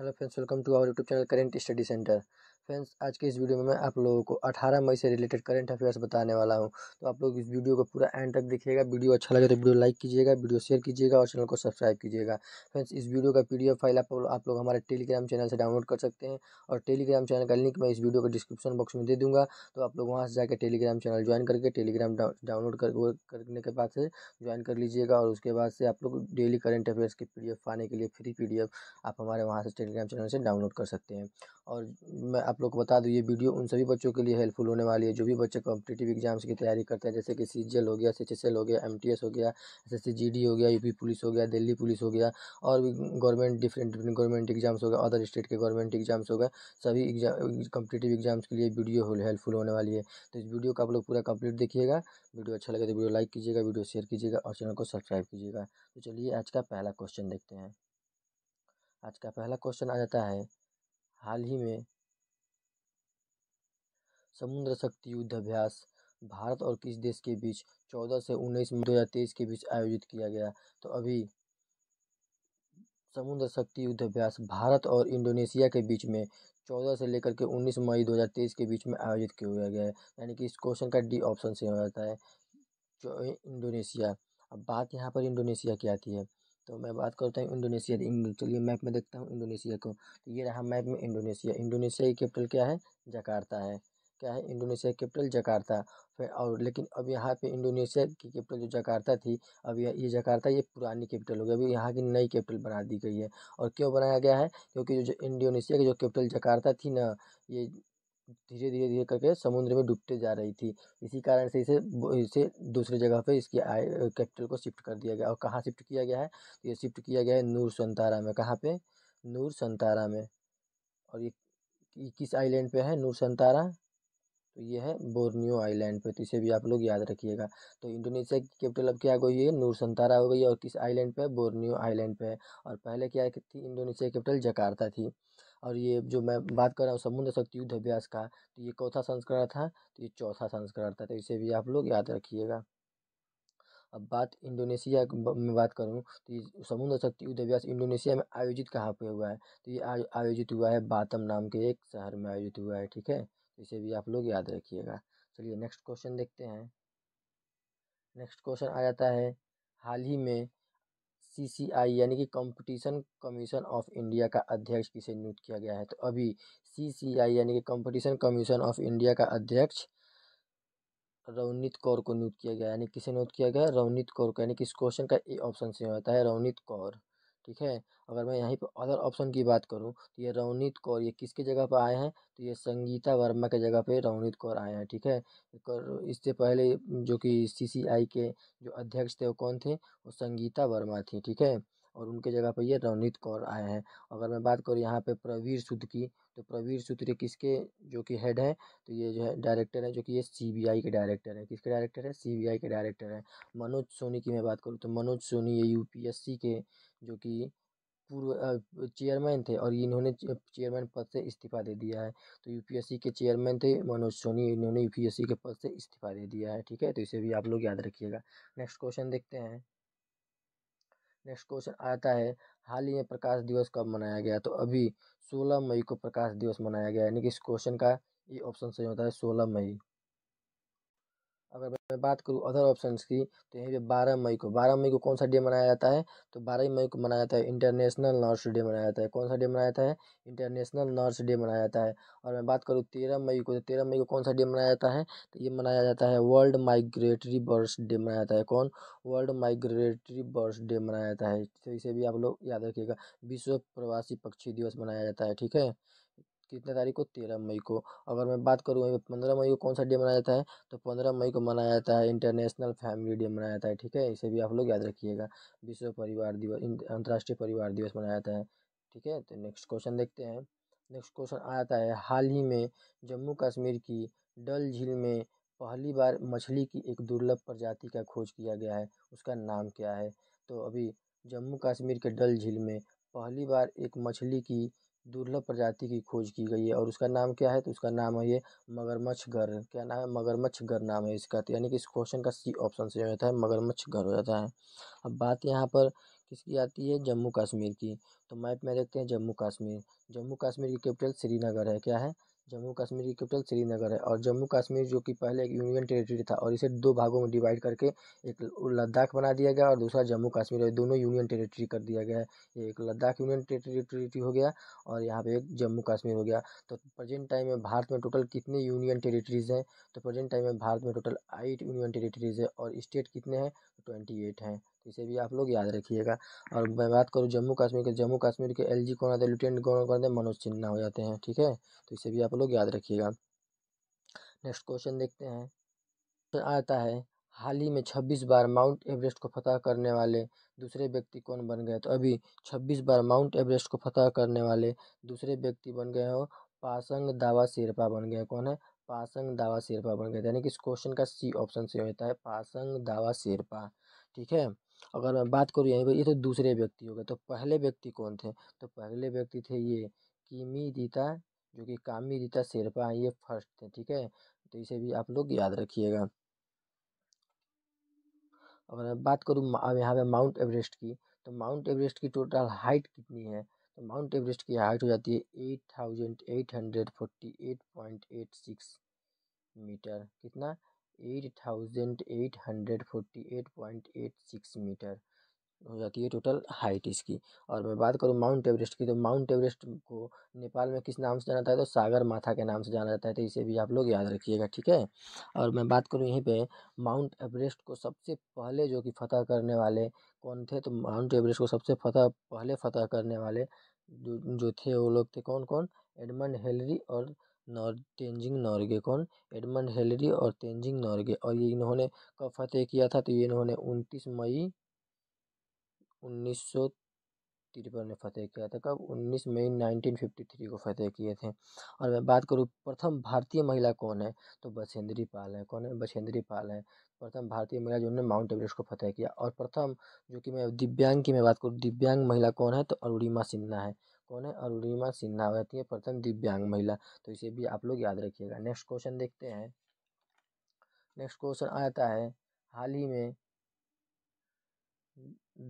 hello friends welcome to our YouTube channel current study centre friends आज के इस video में मैं आप लोगों को 18 मई से रिलेटेड करंट अफेयर्स बताने वाला हूं तो आप लोग इस वीडियो को पूरा एंड तक देखिएगा वीडियो अच्छा लगे तो वीडियो लाइक कीजिएगा वीडियो शेयर कीजिएगा और चैनल को सब्सक्राइब कीजिएगा फ्रेंड्स इस वीडियो का पी फाइल आप लोग आप लोग हमारे टेलीग्राम चैनल से डाउनलोड कर सकते हैं और टेलीग्राम चैनल का लिंक मैं इस वीडियो को डिस्क्रिप्शन बॉक्स में दे दूँगा तो आप लोग वहाँ से जाकर टेलीग्राम चैनल ज्वाइन करके टेलीग्राम डाउनलोड करने के बाद से ज्वाइन कर लीजिएगा और उसके बाद से आप लोग डेली करेंट अफेयर्स की पी पाने के लिए फ्री पी आप हमारे वहाँ से टेलीग्राम चैनल से डाउनलोड कर सकते हैं और मैं आप लोग को बता दूँ ये वीडियो उन सभी बच्चों के लिए हेल्पफुल होने वाली है जो भी बच्चे कॉम्पिटेटिव एग्जाम्स की तैयारी करते हैं जैसे कि सी हो गया एस हो गया एम हो गया एस एस हो गया यूपी पुलिस हो गया दिल्ली पुलिस हो गया और भी government different different government exams हो गया अदर स्टेट के गवर्नमेंट एग्जाम्स हो गए सभी एग्जाम कॉम्पिटेटिव एग्जाम्स के लिए वीडियो हेल्पफुल होने वाली है तो इस वीडियो को आप लोग पूरा कंप्लीट देखिएगा वीडियो अच्छा लगे तो वीडियो लाइक कीजिएगा वीडियो शेयर कीजिएगा और चैनल को सब्सक्राइब कीजिएगा तो चलिए आज का पहला क्वेश्चन देखते हैं आज का पहला क्वेश्चन आ जाता है हाल ही में समुद्र शक्ति युद्ध अभ्यास भारत और किस देश के बीच 14 से 19 मई तेईस के बीच आयोजित किया गया तो अभी समुद्र शक्ति युद्ध अभ्यास भारत और इंडोनेशिया के बीच में 14 से लेकर के 19 मई 2023 के बीच में आयोजित किया गया है यानी कि इस क्वेश्चन का डी ऑप्शन से हो जाता है जो इंडोनेशिया अब बात यहाँ पर इंडोनेशिया की आती है तो मैं बात करता हूँ इंडोनेशिया इंडो चलिए मैप में देखता हूँ इंडोनेशिया को तो ये रहा मैप में इंडोनेशिया इंडोनेशिया की कैपिटल क्या है जकार्ता है क्या है इंडोनेशिया कैपिटल जकार्ता फिर और लेकिन अब यहाँ पे इंडोनेशिया की कैपिटल जो जकार्ता थी अब यह ये जकार्ता ये पुरानी कैपिटल हो गई अभी यहाँ की नई कैपिटल बना दी गई है और क्यों बनाया गया है क्योंकि जो इंडोनेशिया की जो कैपिटल जकार्ता थी ना ये धीरे धीरे धीरे करके समुद्र में डूबते जा रही थी इसी कारण से इसे इसे दूसरी जगह पे इसकी आय कैपिटल को शिफ्ट कर दिया गया और कहाँ शिफ्ट किया गया है तो ये शिफ्ट किया गया है नूर संतारा में कहाँ पे नूर संतारा में और ये किस आइलैंड पे है नूर संतारा तो ये है बोर्नियो आइलैंड पे तो इसे भी आप लोग याद रखिएगा तो इंडोनेशिया की कैपिटल अब क्या हो गई है नूर संतारा हो गई और किस आइलैंड पे बोर्नियो आइलैंड पे है और पहले क्या थी इंडोनेशिया की कैपिटल जकार्ता थी और ये जो मैं बात कर रहा हूँ समुद्र शक्ति युद्ध अभ्यास का तो ये चौथा संस्करण था तो ये चौथा संस्करण था तो इसे भी आप लोग याद रखिएगा अब बात इंडोनेशिया में बात करूँ तो ये समुद्र शक्ति युद्ध अभ्यास इंडोनेशिया में आयोजित कहाँ पर हुआ है तो ये आयोजित हुआ है बातम नाम के एक शहर में आयोजित हुआ है ठीक है तो इसे भी आप लोग याद रखिएगा चलिए नेक्स्ट क्वेश्चन देखते हैं नेक्स्ट क्वेश्चन आ जाता है हाल ही में सी यानी कि कंपटीशन कमीशन ऑफ इंडिया का अध्यक्ष किसे नियुक्त किया गया है तो अभी सी यानी कि कंपटीशन कमीशन ऑफ इंडिया का अध्यक्ष रवनीत कौर को नियुक्त किया गया यानी किसे नियुक्त किया गया रवनीत कौर को यानी कि इस क्वेश्चन का ए ऑप्शन से होता है रवनीत कौर ठीक है अगर मैं यहीं पर अदर ऑप्शन की बात करूँ तो ये रवनीत कौर ये किसके जगह पर आए हैं तो ये संगीता वर्मा के जगह पर रवनीत कौर आए हैं ठीक है इससे पहले जो कि सी के जो अध्यक्ष थे वो कौन थे वो संगीता वर्मा थी ठीक है और उनके जगह पर ये रवनीत कौर आए हैं अगर मैं बात करूँ यहाँ पे प्रवीर सुद की तो प्रवीर सुद ये किसके जो कि हेड है तो ये जो है डायरेक्टर है जो कि ये सीबीआई के डायरेक्टर है किसके डायरेक्टर है सीबीआई के डायरेक्टर हैं मनोज सोनी की मैं बात करूँ तो मनोज सोनी ये यूपीएससी के जो कि पूर्व चेयरमैन थे और इन्होंने चेयरमैन पद से इस्तीफ़ा दे दिया है तो यू पी एस सी के चेयरमैन थे मनोज सोनी इन्होंने यू पी एस सी के पद से इस्तीफ़ा दे दिया है ठीक है तो इसे भी आप लोग याद रखिएगा नेक्स्ट क्वेश्चन देखते हैं नेक्स्ट क्वेश्चन आता है हाल ही में प्रकाश दिवस कब मनाया गया तो अभी सोलह मई को प्रकाश दिवस मनाया गया यानी कि इस क्वेश्चन का ये ऑप्शन सही होता है सोलह मई अगर मैं बात करूँ अदर ऑप्शन की तो यहीं पे बारह मई को बारह मई को कौन सा डे मनाया जाता है तो बारह मई को मनाया जाता है इंटरनेशनल नर्स डे मनाया जाता है कौन सा डे मनाया जाता है इंटरनेशनल नर्स डे मनाया जाता है और मैं बात करूँ तेरह मई को तो तेरह मई को कौन सा डे मनाया जाता है तो ये मनाया जाता है वर्ल्ड माइग्रेटरी बर्थ डे मनाया जाता है कौन वर्ल्ड माइग्रेटरी बर्थ डे मनाया जाता है तो इसे भी आप लोग याद रखिएगा विश्व प्रवासी पक्षी दिवस मनाया जाता है ठीक है कितने तारीख को तेरह मई को अगर मैं बात करूँ अगर पंद्रह मई को कौन सा डे मनाया जाता है तो पंद्रह मई को मनाया जाता है इंटरनेशनल फैमिली डे मनाया जाता है ठीक है इसे भी आप लोग याद रखिएगा विश्व परिवार दिवस अंतर्राष्ट्रीय परिवार दिवस मनाया जाता है ठीक है तो नेक्स्ट क्वेश्चन देखते हैं नेक्स्ट क्वेश्चन आता है हाल ही में जम्मू कश्मीर की डल झील में पहली बार मछली की एक दुर्लभ प्रजाति का खोज किया गया है उसका नाम क्या है तो अभी जम्मू कश्मीर के डल झील में पहली बार एक मछली की दुर्लभ प्रजाति की खोज की गई है और उसका नाम क्या है तो उसका नाम है ये घर क्या नाम है मगरमच्छ घर नाम है इसका तो यानी कि इस क्वेश्चन का सी ऑप्शन से हो जाता है घर हो जाता है अब बात यहाँ पर किसकी आती है जम्मू कश्मीर की तो मैप में देखते हैं जम्मू कश्मीर जम्मू कश्मीर की कैपिटल श्रीनगर है क्या है जम्मू कश्मीर की कैपिटल श्रीनगर है और जम्मू कश्मीर जो कि पहले एक यूनियन टेरिटरी था और इसे दो भागों में डिवाइड करके एक लद्दाख बना दिया गया और दूसरा जम्मू कश्मीर है दोनों यूनियन टेरिटरी कर दिया गया है एक लद्दाख यूनियन टेरिटरी हो गया और यहाँ पे एक जम्मू कश्मीर हो गया तो प्रेजेंट टाइम में भारत में टोटल कितने यूनियन टेरेटरीज हैं तो प्रेजेंट टाइम में भारत में टोटल आइट यूनियन टेरेटरीज है और स्टेट कितने हैं तो ट्वेंटी एट हैं इसे भी आप लोग याद रखिएगा और मैं बात करूँ जम्मू कश्मीर के जम्मू कश्मीर के एल जी कौन आते हैं लेफ्टिनेंट कौन कौन होते हैं मनोज सिन्हा हो जाते हैं ठीक है तो इसे भी आप लोग याद रखिएगा नेक्स्ट क्वेश्चन देखते हैं क्वेश्चन आता है हाल ही में छब्बीस बार माउंट एवरेस्ट को फतह करने वाले दूसरे व्यक्ति कौन बन गए तो अभी छब्बीस बार माउंट एवरेस्ट को फतह करने वाले दूसरे व्यक्ति बन गए हो पासंग दावा शेरपा बन गए कौन है पासंग दावा शेरपा बन गए यानी कि इस क्वेश्चन का सी ऑप्शन से होता है पासंग दावा शेरपा ठीक है अगर मैं बात करूँ यहीं पर ये तो दूसरे व्यक्ति हो गए तो पहले व्यक्ति कौन थे तो पहले व्यक्ति थे ये किमी दीता जो कि कामी रीता शेरपा ये फर्स्ट थे ठीक है तो इसे भी आप लोग याद रखिएगा अगर मैं बात करूँ अब यहाँ पे माउंट एवरेस्ट की तो माउंट एवरेस्ट की टोटल हाइट कितनी है तो माउंट एवरेस्ट की हाइट हो जाती है eight thousand eight hundred forty eight point eight six metre कितना eight thousand eight hundred forty eight point eight six metre हो जाती है टोटल हाइट इसकी और मैं बात करूँ माउंट एवरेस्ट की तो माउंट एवरेस्ट को नेपाल में किस नाम से जाना जाता है तो सागर माथा के नाम से जाना जाता है तो इसे भी आप लोग याद रखिएगा ठीक है और मैं बात करूँ यहीं पे माउंट एवरेस्ट को सबसे पहले जो कि फतह करने वाले कौन थे तो माउंट एवरेस्ट को सबसे फतह पहले फतह करने वाले जो थे वो लोग थे कौन कौन एडमंड हेलरी और नॉर नॉर्गे कौन एडमंड हेलरी और तेंजिंग नॉर्गे और ये इन्होंने कब फतेह किया था तो ये इन्होंने 29 मई उन्नीस सौ तिरपन में फतेह किया था कब 19 मई 1953 को फतेह किए थे और मैं बात करूँ प्रथम भारतीय महिला कौन है तो बछेंद्री पाल है कौन है बछेंद्री पाल है प्रथम भारतीय महिला जिन्होंने माउंट एवरेस्ट को फतेह किया और प्रथम जो कि मैं दिव्यांग की मैं बात करूँ दिव्यांग महिला कौन है तो अरुणिमा सिन्हा है कौन है अरुणिमा सिन्हा रहती है प्रथम दिव्यांग महिला तो इसे भी आप लोग याद रखिएगा नेक्स्ट क्वेश्चन देखते हैं नेक्स्ट क्वेश्चन आता है हाल ही में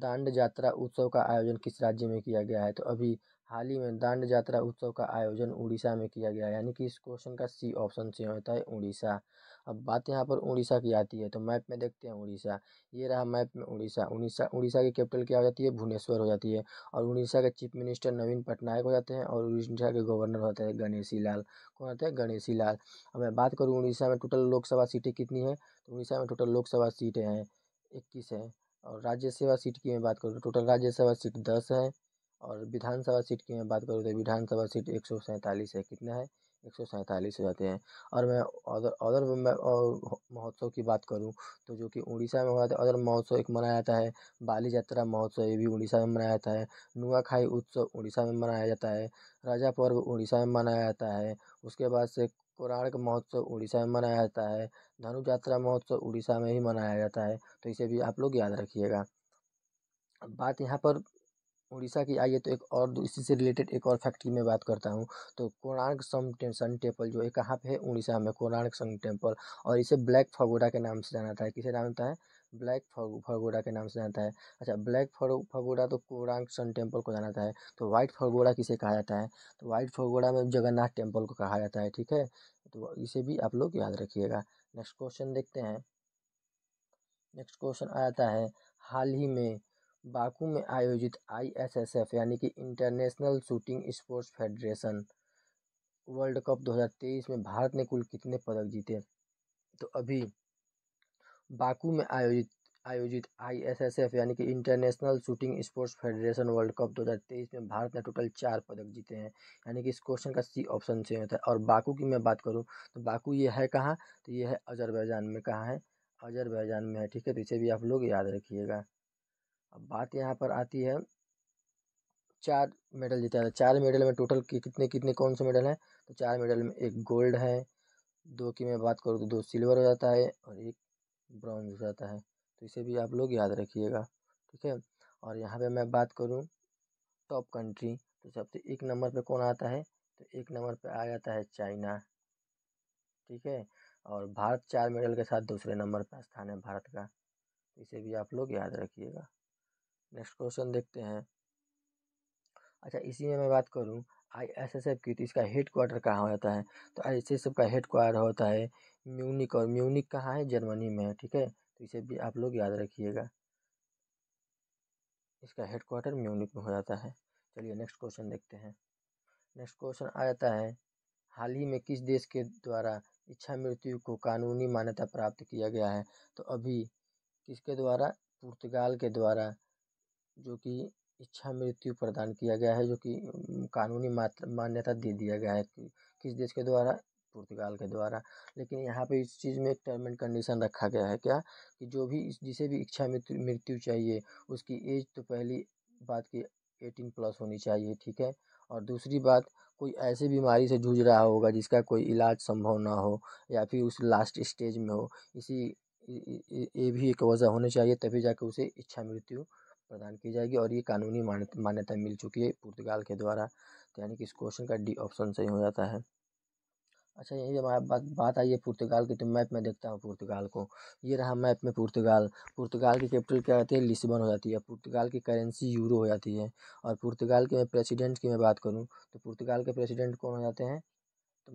दांड यात्रा उत्सव का आयोजन किस राज्य में किया गया है तो अभी हाल ही में दांड यात्रा उत्सव का आयोजन उड़ीसा में किया गया यानी कि इस क्वेश्चन का सी ऑप्शन से होता है उड़ीसा अब बात यहाँ पर उड़ीसा की आती है तो मैप में देखते हैं उड़ीसा ये रहा मैप में उड़ीसा उड़ीसा उड़ीसा की कैपिटल क्या हो जाती है भुवनेश्वर हो जाती है और उड़ीसा के चीफ मिनिस्टर नवीन पटनायक हो जाते हैं और उड़ीसा के गवर्नर होते हैं गणेशी लाल कौन होते हैं गणेशी लाल अब मैं बात करूँ उड़ीसा में टोटल लोकसभा सीटें कितनी हैं तो उड़ीसा में टोटल लोकसभा सीटें हैं इक्कीस हैं और राज्यसभा सीट की मैं बात करूँ टोटल तो राज्यसभा सीट दस है और विधानसभा सीट की मैं बात करूँ तो विधानसभा सीट एक सौ सैंतालीस है कितना है एक सौ सैंतालीस हो जाते हैं और मैं अदर अदर मैं महोत्सव की बात करूँ तो जो कि उड़ीसा में हो जाता है अदर महोत्सव एक मनाया जाता है बाली जात्रा महोत्सव ये भी उड़ीसा में मनाया जाता है नुआखाई उत्सव उड़ीसा में मनाया जाता है राजा पर्व उड़ीसा में मनाया जाता है उसके बाद से कोणार्क महोत्सव उड़ीसा में मनाया जाता है धनु यात्रा महोत्सव उड़ीसा में ही मनाया जाता है तो इसे भी आप लोग याद रखिएगा बात यहाँ पर उड़ीसा की आइए तो एक और इसी से रिलेटेड एक और फैक्ट की मैं बात करता हूँ तो कोणार्क सन टेम्पल जो है कहाँ पे है उड़ीसा में कोणार्क सन टेम्पल और इसे ब्लैक फगोड़ा के नाम से जाना जाता है किसे जानता है ब्लैक फगोड़ा के नाम से जाता है अच्छा ब्लैक फगोड़ा तो कोणार्क सन टेम्पल को जाना जाता है तो वाइट फगोड़ा किसे कहा जाता है तो वाइट फगोड़ा में जगन्नाथ टेम्पल को कहा जाता है ठीक है तो इसे भी आप लोग याद रखिएगा नेक्स्ट क्वेश्चन देखते हैं नेक्स्ट क्वेश्चन आ जाता है हाल ही में बाकू में आयोजित आईएसएसएफ यानी कि International Shooting Sports Federation World Cup 2023 में भारत ने कुल कितने पदक जीते तो अभी बाकू में आयोजित आयोजित आईएसएसएफ यानी कि International Shooting Sports Federation World Cup 2023 में भारत ने टोटल चार पदक जीते हैं यानी कि इस क्वेश्चन का सी ऑप्शन से होता है और बाकू की मैं बात करूं तो बाकू ये है कहाँ तो ये है अजरबैजान में कहाँ है अजरबैजान में है ठीक है तो इसे भी आप लोग याद रखिएगा अब बात यहाँ पर आती है चार मेडल जीता था चार मेडल में टोटल कितने कितने कौन से मेडल हैं तो चार मेडल में एक गोल्ड है दो की मैं बात करूँ तो दो सिल्वर हो जाता है और एक ब्रॉन्ज हो जाता है तो इसे भी आप लोग याद रखिएगा ठीक है और यहाँ पे मैं बात करूँ टॉप कंट्री तो सबसे एक नंबर पे कौन आता है तो एक नंबर पे आ जाता है चाइना ठीक है और भारत चार मेडल के साथ दूसरे नंबर पर स्थान है भारत का तो इसे भी आप लोग याद रखिएगा नेक्स्ट क्वेश्चन देखते हैं अच्छा इसी में मैं बात करूँ आई एस एस एफ की तो इसका हेड क्वार्टर कहाँ होता है तो आई एस एस एफ का हेड क्वार्टर होता है म्यूनिक और म्यूनिक कहाँ है जर्मनी में है ठीक है तो इसे भी आप लोग याद रखिएगा इसका हेड क्वार्टर म्यूनिक में हो जाता है चलिए नेक्स्ट क्वेश्चन देखते हैं नेक्स्ट क्वेश्चन आ जाता है हाल ही में किस देश के द्वारा इच्छा मृत्यु को कानूनी मान्यता प्राप्त किया गया है तो अभी किसके द्वारा पुर्तगाल के द्वारा जो कि इच्छा मृत्यु प्रदान किया गया है जो कि कानूनी मान्यता दे दिया गया है कि किस देश के द्वारा पुर्तगाल के द्वारा लेकिन यहाँ पे इस चीज़ में एक टर्म एंड कंडीशन रखा गया है क्या कि जो भी जिसे भी इच्छा मृत्यु मृत्यु चाहिए उसकी एज तो पहली बात की एटीन प्लस होनी चाहिए ठीक है और दूसरी बात कोई ऐसी बीमारी से जूझ रहा होगा जिसका कोई इलाज संभव ना हो या फिर उस लास्ट स्टेज में हो इसी ये भी एक वजह होनी चाहिए तभी जाके उसे इच्छा मृत्यु प्रदान की जाएगी और ये कानूनी मान्यता मिल चुकी है पुर्तगाल के द्वारा तो यानी कि इस क्वेश्चन का डी ऑप्शन सही हो जाता है अच्छा यही जब बात बात आई है पुर्तगाल की तो मैप में देखता हूँ पुर्तगाल को ये रहा मैप में पुर्तगाल पुर्तगाल की कैपिटल क्या होती है लिस्बन हो जाती है पुर्तगाल की करेंसी यूरो हो जाती है और पुर्तगाल के प्रेसिडेंट की मैं बात करूँ तो पुर्तगाल के प्रेसिडेंट कौन हो जाते हैं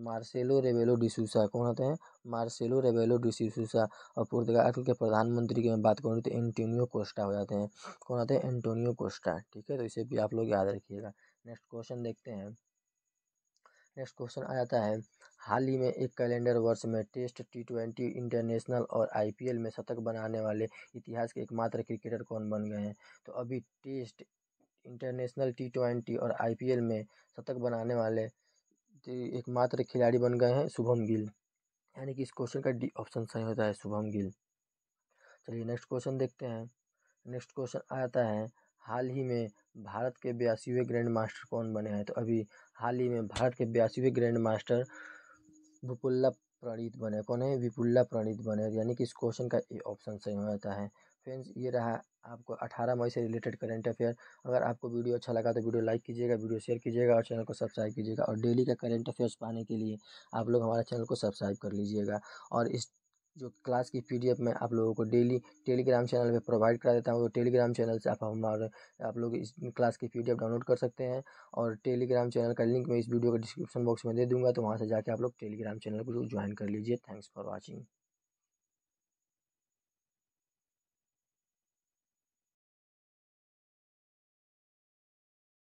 मार्सेलो रेबेलो डिसूसा कौन होते हैं मार्सेलो रेबेलो डिसूसा और पुर्तगाल के प्रधानमंत्री की मैं बात करूँ तो एंटोनियो कोस्टा हो जाते हैं कौन होते हैं एंटोनियो कोस्टा ठीक है तो इसे भी आप लोग याद रखिएगा नेक्स्ट क्वेश्चन देखते हैं नेक्स्ट क्वेश्चन आ जाता है हाल ही में एक कैलेंडर वर्ष में टेस्ट टी ट्वेंटी इंटरनेशनल और आईपीएल में शतक बनाने वाले इतिहास के एकमात्र क्रिकेटर कौन बन गए हैं तो अभी टेस्ट इंटरनेशनल टी ट्वेंटी और आईपीएल में शतक बनाने वाले एकमात्र खिलाड़ी बन गए हैं शुभम गिल यानी कि इस क्वेश्चन का डी ऑप्शन सही होता है शुभम गिल चलिए नेक्स्ट क्वेश्चन देखते हैं नेक्स्ट क्वेश्चन आता है हाल ही में भारत के बयासीवें ग्रैंड मास्टर कौन बने हैं तो अभी हाल ही में भारत के बयासीवें ग्रैंड मास्टर विपुल्ला प्रणीत बने कौन है विपुल्ला प्रणीत बने यानी कि इस क्वेश्चन का ए ऑप्शन सही हो जाता है फ्रेंड्स ये रहा आपको अठारह मई से रिलेटेड करेंट अफेयर अगर आपको वीडियो अच्छा लगा तो वीडियो लाइक कीजिएगा वीडियो शेयर कीजिएगा और चैनल को सब्सक्राइब कीजिएगा और डेली का करेंट अफेयर्स पाने के लिए आप लोग हमारे चैनल को सब्सक्राइब कर लीजिएगा और इस जो क्लास की पीडीएफ मैं आप लोगों को डेली टेलीग्राम चैनल पे प्रोवाइड करा देता हूँ तो टेलीग्राम चैनल से आप हमारे आप लोग इस क्लास की पीडीएफ डाउनलोड कर सकते हैं और टेलीग्राम चैनल का लिंक मैं इस वीडियो के डिस्क्रिप्शन बॉक्स में दे दूँगा तो वहाँ से जाके आप लोग टेलीग्राम चैनल को ज्वाइन कर लीजिए थैंक्स फॉर वॉचिंग